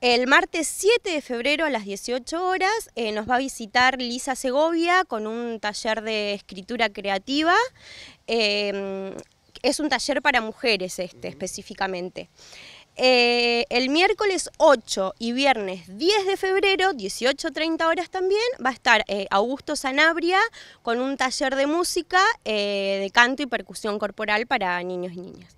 El martes 7 de febrero a las 18 horas eh, nos va a visitar Lisa Segovia con un taller de escritura creativa. Em, es un taller para mujeres este específicamente. Eh, el miércoles 8 y viernes 10 de febrero, 18.30 horas también, va a estar eh, Augusto Sanabria con un taller de música, de canto y percusión corporal para niños y niñas.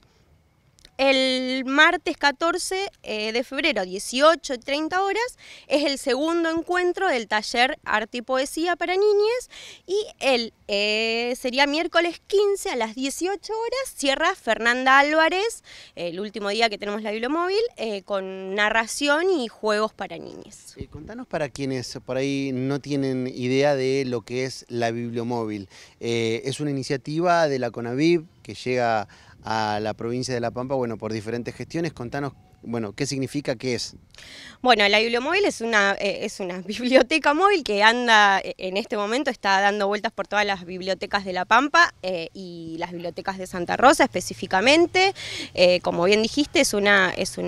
El martes 14 eh, de febrero, 18 y 30 horas, es el segundo encuentro del taller Arte y Poesía para Niñes. y el eh, sería miércoles 15 a las 18 horas, cierra Fernanda Álvarez, el último día que tenemos la Bibliomóvil, eh, con narración y juegos para niñes. contanos para quienes por ahí no tienen idea de lo que es la Bibliomóvil. es una iniciativa de la CONAVIB, que llega a la provincia de La Pampa, bueno, por diferentes gestiones. Contanos bueno, ¿qué significa? ¿Qué es? Bueno, la Bibliomóvil es una, eh, es una biblioteca móvil que anda, eh, en este momento está dando vueltas por todas las bibliotecas de La Pampa eh, y las bibliotecas de Santa Rosa específicamente. como bien dijiste, es una, es,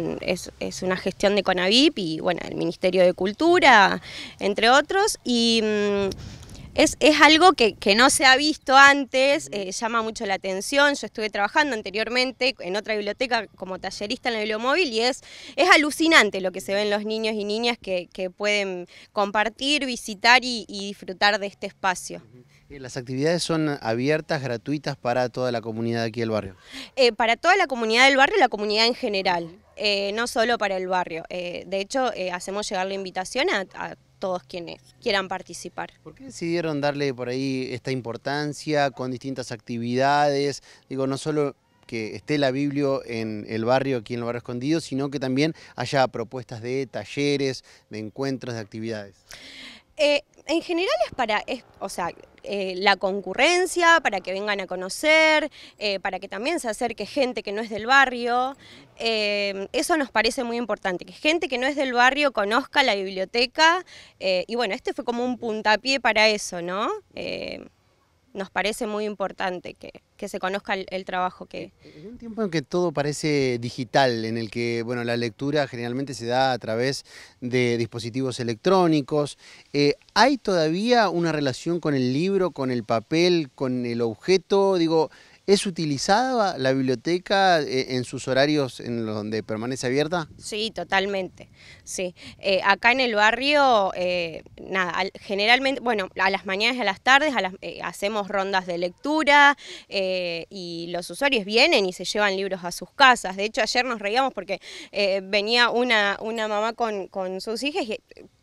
es, una gestión de Conavip y, bueno, el Ministerio de Cultura, entre otros. Y... Mm, es, algo que, no se ha visto antes, eh, llama mucho la atención. Yo estuve trabajando anteriormente en otra biblioteca como tallerista en la bibliomóvil y es, es alucinante lo que se ven los niños y niñas que, pueden compartir, visitar y, disfrutar de este espacio. Eh, ¿Las actividades son abiertas, gratuitas para toda la comunidad aquí del barrio? Eh, para toda la comunidad del barrio, y la comunidad en general, no solo para el barrio. de hecho, hacemos llegar la invitación a, a todos quienes quieran participar. ¿Por qué decidieron darle por ahí esta importancia con distintas actividades? Digo, no solo que esté la Biblio en el barrio, aquí en el barrio escondido, sino que también haya propuestas de talleres, de encuentros, de actividades. Eh, en general es para, o sea, eh, la concurrencia, para que vengan a conocer, eh, para que también se acerque gente que no es del barrio. eso nos parece muy importante, que gente que no es del barrio conozca la biblioteca. y bueno, este fue como un puntapié para eso, ¿no? nos parece muy importante que, se conozca el, trabajo que... En un tiempo en que todo parece digital, en el que bueno, la lectura generalmente se da a través de dispositivos electrónicos, eh, ¿hay todavía una relación con el libro, con el papel, con el objeto? Digo, ¿Es utilizada la biblioteca eh, en sus horarios en donde permanece abierta? Sí, totalmente. Sí. Eh, acá en el barrio, eh, nada, generalmente, bueno, a las mañanas y a las tardes hacemos rondas de lectura y los usuarios vienen y se llevan libros a sus casas. De hecho, ayer nos reíamos porque venía una, una mamá con, con sus hijas y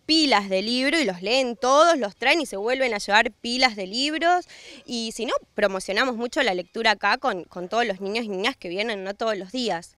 pilas de libros y los leen todos, los traen y se vuelven a llevar pilas de libros. Y si no, promocionamos mucho la lectura acá con, con todos los niños y niñas que vienen, no todos los días.